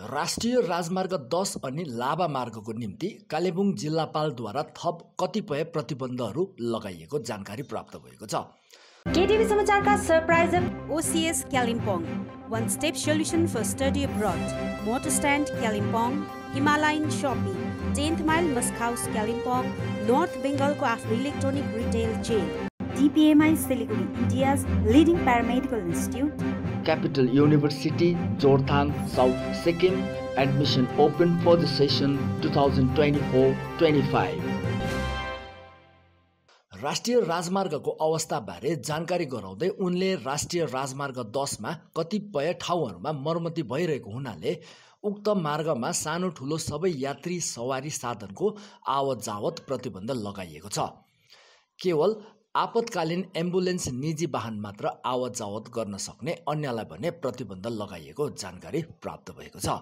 राष्ट्रिय राजमार्ग दस अनि लाभा मार्गको निम्ति कालेबुङ जिल्लापालद्वारा थप कतिपय प्रतिबन्धहरू लगाइएको जानकारी प्राप्त भएको छ केटिभी समाचारका surprise oasis Kalimpong one step solution for study abroad motor stand Kalimpong Himalayan shopping tenth mile मस्काउस कालिम्पोङ नर्थ बेङ्गलको आफ्नो electronic retail chain DPMI Siliguri India's leading paramedical institute Capital University, Jorthang, South Sikkim. Admission open for the session 2024-25. राष्ट्रिय राजमार्गको अवस्थाबारे जानकारी गराउँदै उनले राष्ट्रिय राजमार्ग दसमा कतिपय ठाउँहरूमा मर्मती भइरहेको हुनाले उक्त मार्गमा सानो ठुलो सबै यात्री सवारी साधनको आवत जावत प्रतिबन्ध लगाइएको छ केवल आपतकालीन एम्बुलेन्स निजी वाहन मात्र आवत जावत गर्न सक्ने अन्यलाई भने प्रतिबन्ध लगाइएको जानकारी प्राप्त भएको छ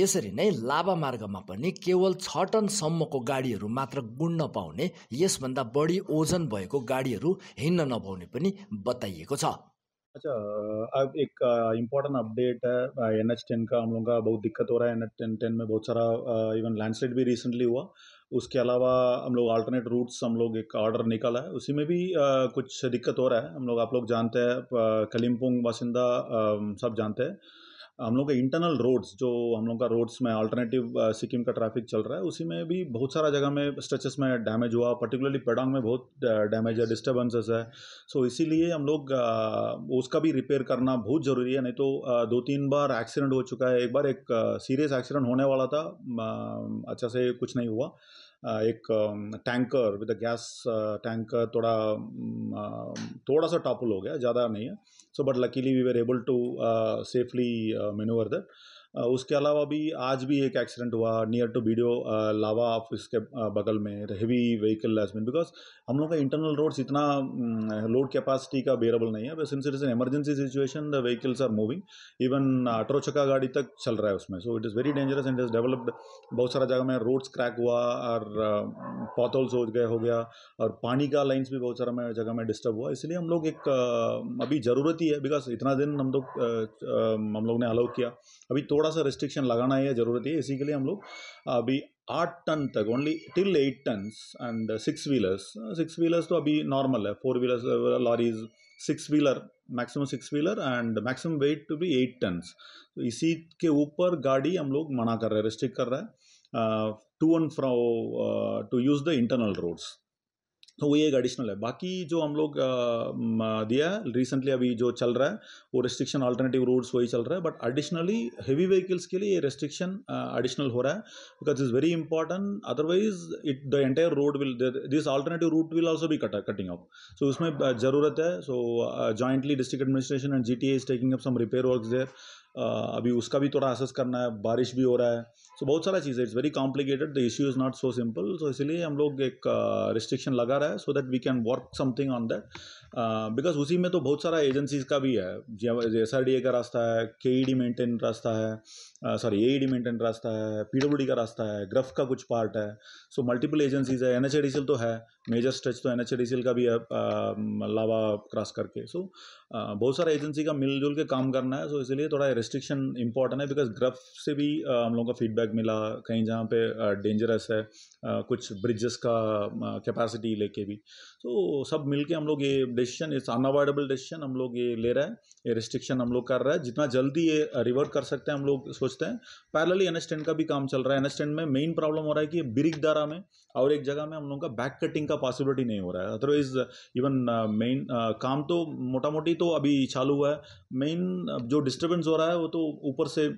यसरी नै लाभा मार्गमा पनि केवल छ टनसम्मको गाडीहरू मात्र गुण्न पाउने यसभन्दा बढी ओजन भएको गाडीहरू हिँड्न नपाउने पनि बताइएको छ अच्छा अब एक इम्पोर्टेन्ट अपडेट है एनएच टेनका का हम लोगों बहुत दिक्कत हो रहा है एनएच टेन टेन में बहुत सारा इवन लैंडस्लाइड भी रिसेंटली हुआ उसके अलावा हम लोग अल्टरनेट रूट्स हम लोग एक ऑर्डर निकाला है उसी में भी आ, कुछ दिक्कत हो रहा है हम लोग आप लोग जानते हैं कलिम्पोंग बासिंदा सब जानते हैं हम लोग का इंटरनल रोड्स जो हम लोग का रोड्स में अल्टरनेटिव सिक्किम का ट्रैफिक चल रहा है उसी में भी बहुत सारा जगह में स्ट्रेचेस में डैमेज हुआ पर्टिकुलरली पडांग में बहुत डैमेज है डिस्टर्बेंसेस है सो so, इसीलिए हम लोग उसका भी रिपेयर करना बहुत ज़रूरी है नहीं तो दो तीन बार एक्सीडेंट हो चुका है एक बार एक सीरियस एक्सीडेंट होने वाला था अच्छा से कुछ नहीं हुआ एक टैंकर विद गैस टैंकर थोड़ा थोड़ा सा टॉपल हो गया ज़्यादा नहीं है so but luckily we were able to safely manoeuvre that उसके अलावा भी आज भी एक एक्सीडेंट हुआ near to BDO Lava office के बगल में हैवी व्हीकल लैसमेंट बिकॉज हम लोग का इंटरनल रोड्स इतना लोड कैपेसिटी का बेरेबल नहीं है since it is an emergency situation the vehicles are moving even अठारह चक्का गाड़ी तक चल रहा है उसमें so it is very dangerous and is developed बहुत सारा जगह में रोड्स क्रैक हुआ और पॉतल्स हो गए हो गया और पानी का लाइन्स भी बहुत सारा में जगह में डिस्टर्ब हुआ इसलिए हम लोग एक अभी ज़रूरत ही है बिकॉज इतना दिन हम लोग हम लोग ने अलाउ किया अभी थोड़ा थोड़ा सा रिस्ट्रिक्शन लगाना है ज़रूरत है इसी के लिए हम लोग अभी आठ टन तक only till eight ton and six wheelers six wheelers तो अभी नॉर्मल है four wheelers lorries six wheeler maximum six wheeler and maximum weight to be eight ton तो इसी के ऊपर गाड़ी हम लोग मना कर रहे हैं रिस्ट्रिक्ट कर रहे हैं to and fro to use the internal roads तो वो एक एडिशनल है बाकी जो हम लोग दिया है रिसेंटली अभी जो चल रहा है वो रेस्ट्रिक्शन अल्टरनेटिव रूट्स वही चल रहा है बट एडिशनली हैवी व्हीकल्स के लिए ये रेस्ट्रिक्शन एडिशनल हो रहा है because is very important otherwise it the entire road will this alternative route will also भी कट कटिंग ऑफ सो उसमें ज़रूरत है so jointly district administration and G T is taking up some repair work there अभी उसका भी थोड़ा assess करना है बारिश भी हो रहा है सो बहुत सारा चीज़ है it's very complicated the issue is not so simple so इसलिए हम लोग एक रिस्ट्रिक्शन लगा रहा है so that we can work something on that because उसी में तो बहुत सारा एजेंसीज का भी है एस आर डी ए का रास्ता है के ई डी मेंटेन रास्ता है sorry A E D maintain रास्ता है पी डब्ल्यू डी का रास्ता है ग्रफ का कुछ पार्ट है सो मल्टीपल एजेंसीज है N H I D C तो है मेजर स्ट्रेच तो एन एच का भी है लावा क्रॉस करके सो बहुत सारा एजेंसी का मिलजुल के काम करना है सो इसलिए थोड़ा रिस्ट्रिक्शन इंपॉर्टेंट है बिकॉज ग्रफ से भी हम लोगों का फीडबैक मिला कहीं जहाँ पे डेंजरस है कुछ ब्रिजेस का कैपेसिटी लेके भी तो सब मिल के हम लोग ये डिसीजन इस अनअवॉइडेबल डिसीजन हम लोग ये ले रहे हैं ये रिस्ट्रिक्शन हम लोग कर रहे हैं जितना जल्दी ये रिवर्ट कर सकते हैं हम लोग सोचते हैं पैरलली एन का भी काम चल रहा है एन में मेन प्रॉब्लम हो रहा है कि बिरिकदारा में और एक जगह में हम लोग का बैक कटिंग का का पॉसिबिलिटी नहीं हो रहा है अदरवाइज इवन मेन काम तो मोटा मोटी तो अभी चालू हुआ है मेन uh, जो डिस्टर्बेंस हो रहा है वो तो ऊपर से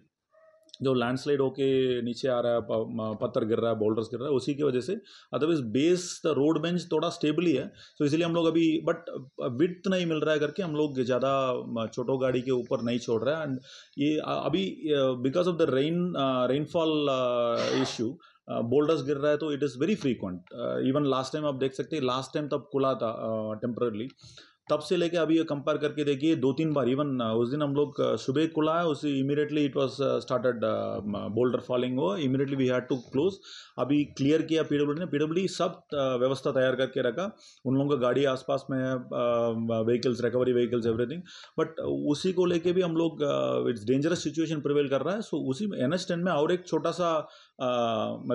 जो लैंडस्लाइड होके नीचे आ रहा है पत्थर गिर रहा है बोल्डर्स गिर रहा है उसी की वजह से otherwise base the road bench थोड़ा स्टेबल ही है तो इसलिए हम लोग अभी बट विथ uh, नहीं मिल रहा है करके हम लोग ज़्यादा छोटो गाड़ी के ऊपर नहीं छोड़ रहे हैं एंड ये अभी because of the rain rainfall issue boulders गिर रहा है तो it is very frequent even last time आप देख सकते हैं लास्ट टाइम तब खुला था टेम्परली uh, तब से लेके अभी कंपेयर करके देखिए दो तीन बार इवन uh, उस दिन हम लोग uh, सुबह खुला है उसी immediately it was started boulder falling हो immediately we had to close अभी क्लियर किया पीडब्ल्यू ने पीडब्ल्यू सब व्यवस्था तैयार करके रखा उन लोगों का गाड़ी आसपास में vehicles recovery vehicles everything but उसी को लेके भी हम लोग इट्स डेंजरस सिचुएशन प्रिवेल कर रहा है सो उसी एन में और एक छोटा सा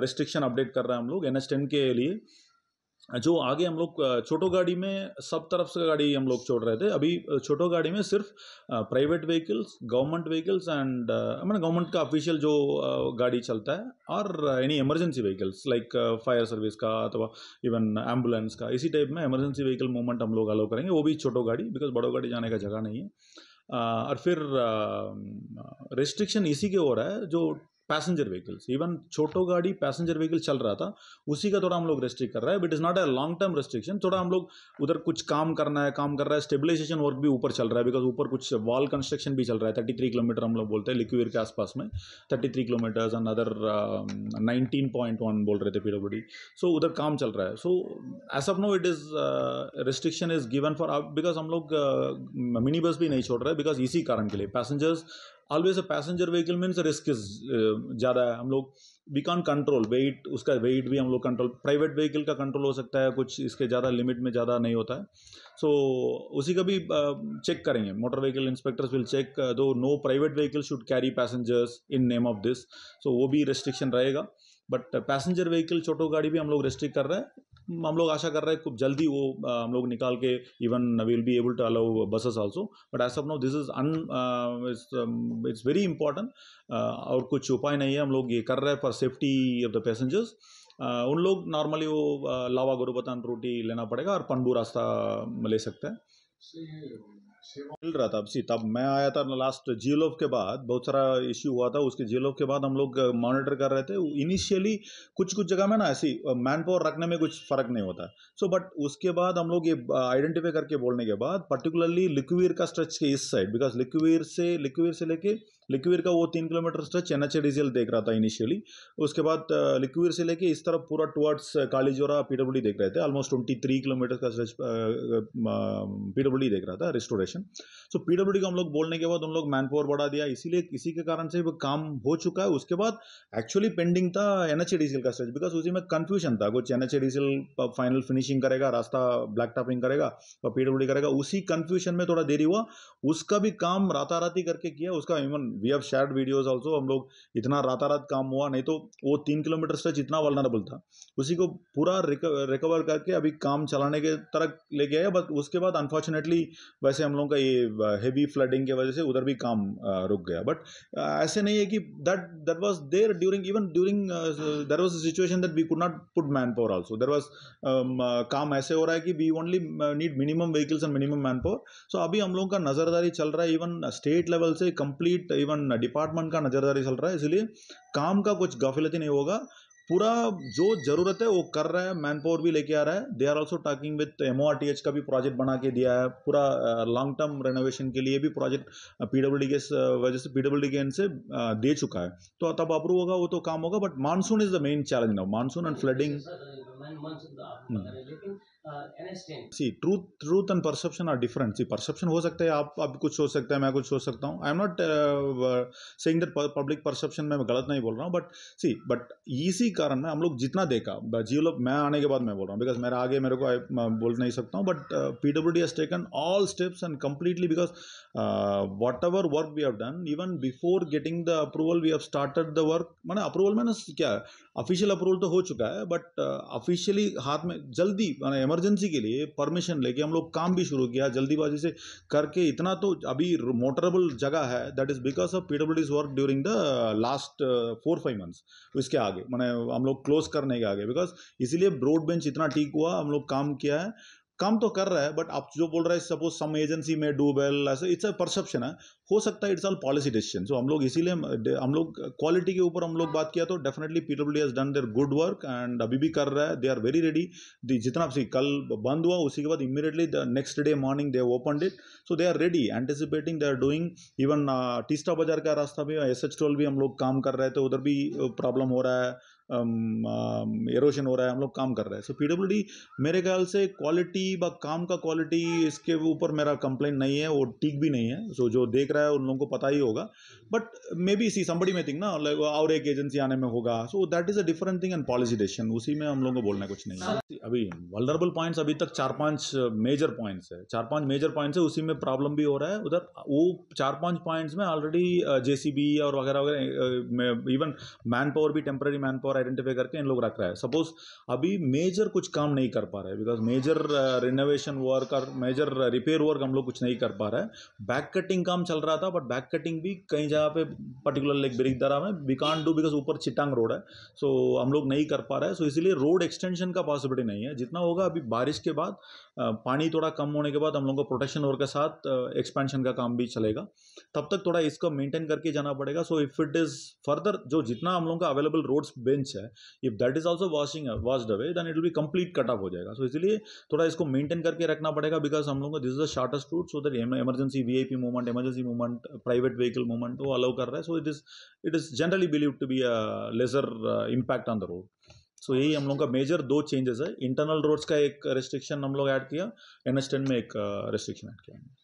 रेस्ट्रिक्शन अपडेट कर रहे हैं हम लोग एन एस टेन के लिए जो आगे हम लोग छोटो गाड़ी में सब तरफ से गाड़ी हम लोग छोड़ रहे थे अभी छोटो गाड़ी में सिर्फ private vehicles government vehicles and मैंने गवर्नमेंट का ऑफिशियल जो गाड़ी चलता है और any emergency vehicles like fire service का अथवा इवन एम्बुलेंस का इसी टाइप में इमरजेंसी व्हीकल मूवमेंट हम लोग अलाउ करेंगे वो भी छोटो गाड़ी बिकॉज बड़ो गाड़ी जाने का जगह नहीं है और फिर रेस्ट्रिक्शन इसी के हो रहा है जो पैसेंजर व्हीकल्स इवन छोटो गाड़ी पैसेंजर व्हीकल चल रहा था उसी का थोड़ा हम लोग रेस्ट्रिक्ट कर रहा है but is not a long term restriction थोड़ा हम लोग उधर कुछ काम करना है काम कर रहा है स्टेबिलाईजेशन वर्क भी ऊपर चल रहा है बिकॉज ऊपर कुछ वॉल कंस्ट्रक्शन भी चल रहा है थर्टी थ्री किलोमीटर हम लोग बोलते हैं लिक्विर के आसपास में thirty three kilometres and other nineteen point one बोल रहे थे पी सो उधर काम चल रहा है so as of no it is restriction is given for because हम लोग मिनी uh, बस भी नहीं छोड़ रहे बिकॉज इसी कारण के लिए passengers always a passenger vehicle means risk is ज़्यादा है हम लोग वी कॉन कंट्रोल वेट उसका वेट भी हम लोग कंट्रोल प्राइवेट व्हीकल का कंट्रोल हो सकता है कुछ इसके ज़्यादा लिमिट में ज़्यादा नहीं होता है सो so, उसी का भी चेक uh, करेंगे motor vehicle inspectors will check do no private vehicle should carry passengers in name of this so वो भी रेस्ट्रिक्शन रहेगा बट पैसेंजर व्हीकल छोटो गाड़ी भी हम लोग रेस्ट्रिक्ट कर रहे हैं हम लोग आशा कर रहे हैं खूब जल्दी वो हम लोग निकाल के even will be able to allow buses also but as of now this is an it's very important और कुछ उपाय नहीं है हम लोग ये कर रहे हैं for safety of the passengers उन लोग नॉर्मली वो लावा गुरुबतान रोटी लेना पड़ेगा और पंडू रास्ता ले सकते हैं मिल रहा था सी तब मैं आया था लास्ट जी ऑफ के बाद बहुत सारा इश्यू हुआ था उसके जी ऑफ के बाद हम लोग मॉनिटर कर रहे थे इनिशियली कुछ कुछ जगह में ना ऐसी मैन पावर रखने में कुछ फर्क नहीं होता सो so, बट उसके बाद हम लोग ये आइडेंटिफाई करके बोलने के बाद पर्टिकुलरली लिक्विर का स्ट्रेच के इस साइड बिकॉज लिक्विर से लिक्विर से लेके लिक्विर का वो तीन किलोमीटर स्ट्रेच एन देख रहा था इनिशियली उसके बाद लिक्विर से लेके इस तरफ पूरा टुवर्ड्स कालीजोरा पीडब्ल्यू देख रहे थे ऑलमोस्ट ट्वेंटी थ्री किलोमीटर का स्ट्रेच पीडब्ल्यू देख रहा था रिस्टोरेशन सो पीडब्ल्यू को हम लोग बोलने के बाद उन लोग मैन पावर बढ़ा दिया इसीलिए इसी के कारण से काम हो चुका है उसके बाद एक्चुअली पेंडिंग था एन का स्ट्रेच बिकॉज उसी में कन्फ्यूजन था कुछ एन फाइनल फिनिशिंग करेगा रास्ता ब्लैक टॉपिंग करेगा और पीडब्ल्यू करेगा उसी कन्फ्यूजन में थोड़ा देरी हुआ उसका भी काम राताराती करके किया उसका even we have shared videos also हम लोग इतना रातारात काम हुआ नहीं तो वो तीन किलोमीटर स्ट्रेच इतना वलनरेबल था उसी को पूरा रिकवर करके अभी काम चलाने के तरह लेके आया बट उसके बाद अनफॉर्चुनेटली वैसे हम लोगों का ये हैवी फ्लडिंग की वजह से उधर भी काम रुक गया बट ऐसे नहीं है कि that that was there during even during there was situation that we could not put manpower also there was काम ऐसे हो रहा है कि we only need minimum vehicles and minimum manpower so अभी हम लोगों का नज़रदारी चल रहा है इवन स्टेट लेवल से कंप्लीट इवन डिपार्टमेंट का नज़रदारी चल रहा है इसलिए काम का कुछ गाफिलती नहीं होगा पूरा जो जरूरत है वो कर रहा है मैन पावर भी लेके आ रहा है they are also talking with M का भी प्रोजेक्ट बना के दिया है पूरा लॉन्ग टर्म रेनोवेशन के लिए भी प्रोजेक्ट पी डब्ल्यू डी के वजह से पी डब्ल्यू डी के एन से दे चुका है तो तब अप्रूव होगा वो तो काम होगा but monsoon is the main challenge now monsoon and flooding see truth truth and perception are different see perception हो सकता है आप आप कुछ सोच सकते हैं मैं कुछ सोच सकता हूँ I am not saying that public perception में मैं गलत नहीं बोल रहा हूँ बट सी बट इसी कारण में हम लोग जितना देखा जीवल मैं आने के बाद मैं बोल रहा हूँ बिकॉज मेरा आगे मेरे को बोल नहीं सकता हूँ but P W D has taken all steps and completely because whatever work we have done even before getting the approval we have started the work मैंने अप्रूवल मैंने क्या ऑफिशियल अप्रूवल तो हो चुका है बट ऑफिशियली uh, हाथ में जल्दी मैंने इमरजेंसी के लिए परमिशन लेके हम लोग काम भी शुरू किया जल्दीबाजी से करके इतना तो अभी मोटरेबल जगह है that is because of these work during the last four five months इसके आगे मैंने हम लोग क्लोज करने के आगे बिकॉज इसीलिए ब्रॉड बेंच इतना ठीक हुआ हम लोग काम किया है काम तो कर रहा है बट आप जो बोल रहे हैं सपोज सम एजेंसी में do well it's a perception है हो सकता है it's all policy decision so हम लोग इसीलिए हम लोग क्वालिटी के ऊपर हम लोग बात किया तो definitely PW has done their good work and अभी भी कर रहा है they are very ready the जितना सी कल बंद हुआ उसी के बाद immediately the next day morning they open it so they are ready anticipating they are doing even Teesta Bazaar का रास्ता भी एस एच भी हम लोग काम कर रहे थे उधर भी प्रॉब्लम uh, हो रहा है एरोशन हो रहा है हम लोग काम कर रहे हैं सो पी मेरे ख्याल से क्वालिटी व काम का क्वालिटी इसके ऊपर मेरा कंप्लेन नहीं है और ठीक भी नहीं है सो जो देख रहा है उन लोगों को पता ही होगा but maybe see somebody may think ना और एक एजेंसी आने में होगा so that is a different thing and policy decision उसी में हम लोगों को बोलना कुछ नहीं है हाँ। अभी वल्डरबल पॉइंट्स अभी तक चार पांच मेजर पॉइंट्स है चार पांच मेजर पॉइंट्स है उसी में प्रॉब्लम भी हो रहा है उधर वो चार पांच पॉइंट्स में ऑलरेडी जेसीबी और वगैरह वगैरह इवन मैन पावर भी टेम्प्रेरी मैन पावर आइडेंटिफाई करके इन लोग रख रहा है सपोज अभी मेजर कुछ काम नहीं कर पा रहे बिकॉज मेजर रिनोवेशन वर्क और मेजर रिपेयर वर्क हम लोग कुछ नहीं कर पा रहे बैक कटिंग काम चल रहा था बट बैक कटिंग भी कई जगह पे पर्टिकुलर लाइक बिरिकदारा में वी कान डू बिकॉज ऊपर चिटांग रोड है सो so, हम लोग नहीं कर पा रहे सो so, इसीलिए रोड एक्सटेंशन का पॉसिबिलिटी नहीं है जितना होगा अभी बारिश के बाद uh, पानी थोड़ा कम होने के बाद हम लोग को प्रोटेक्शन वर्क के साथ एक्सपेंशन uh, का काम भी चलेगा तब तक थोड़ा इसको मेंटेन करके जाना पड़ेगा so if it is further जो जितना हम लोग का अवेलेबल रोड्स बन इंच है if that is also washing washed away then it will भी कंप्लीट कट ऑफ हो जाएगा सो so, इसलिए थोड़ा इसको मेंटेन करके रखना पड़ेगा बिकॉज हम लोगों को this is the shortest route so that emergency V I P movement emergency movement private vehicle movement वो अलाउ कर रहा है so it is it is generally believe to be a lesser impact on the road so यही हम लोग का major दो changes है इंटरनल रोड्स का एक रेस्ट्रिक्शन हम लोग ऐड किया एन एस टेन में एक रेस्ट्रिक्शन uh, ऐड किया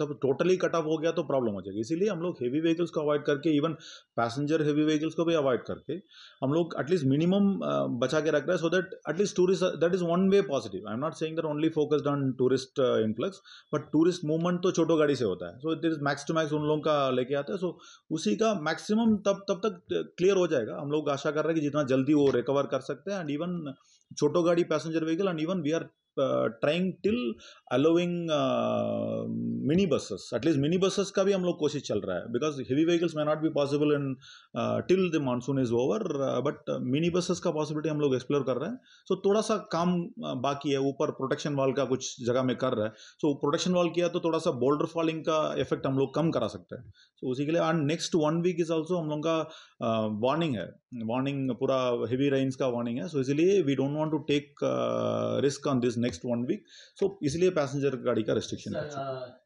तब टोटली कट ऑफ हो गया तो प्रॉब्लम हो जाएगी इसीलिए हम लोग हेवी व्हीकल्स को अवॉइड करके इवन पैसेंजर हेवी व्हीकल्स को भी अवॉइड करके हम लोग एटलीस्ट मिनिमम बचा के रख रहे हैं so that at least tourist that is one way positive I am not saying that only focused on tourist influx but tourist movement तो छोटो गाड़ी से होता है so it is max to max उन लोगों का लेके आता है सो so, उसी का मैक्सिमम तब तब तक क्लियर हो जाएगा हम लोग आशा कर रहे हैं कि जितना जल्दी वो रिकवर कर सकते हैं एंड इवन छोटो गाड़ी passenger vehicle and even we are trying to allowing mini buses at least mini buses का भी हम लोग कोशिश चल रहा है because heavy vehicles may not be possible in till the monsoon is over but mini buses का पॉसिबिलिटी हम लोग एक्सप्लोर कर रहे हैं सो so, थोड़ा सा काम बाकी है ऊपर प्रोटेक्शन वॉल का कुछ जगह में कर रहा है सो so, प्रोटेक्शन वॉल किया तो थोड़ा सा बोल्डर फॉलिंग का इफेक्ट हम लोग कम करा सकते हैं सो so, उसी के लिए and next one week is also हम लोग का वार्निंग है वार्निंग पूरा हेवी रेन्स का वार्निंग है सो इसलिए we don't want to take risk on this next one week so इसलिए पैसेंजर गाड़ी का रेस्ट्रिक्शन है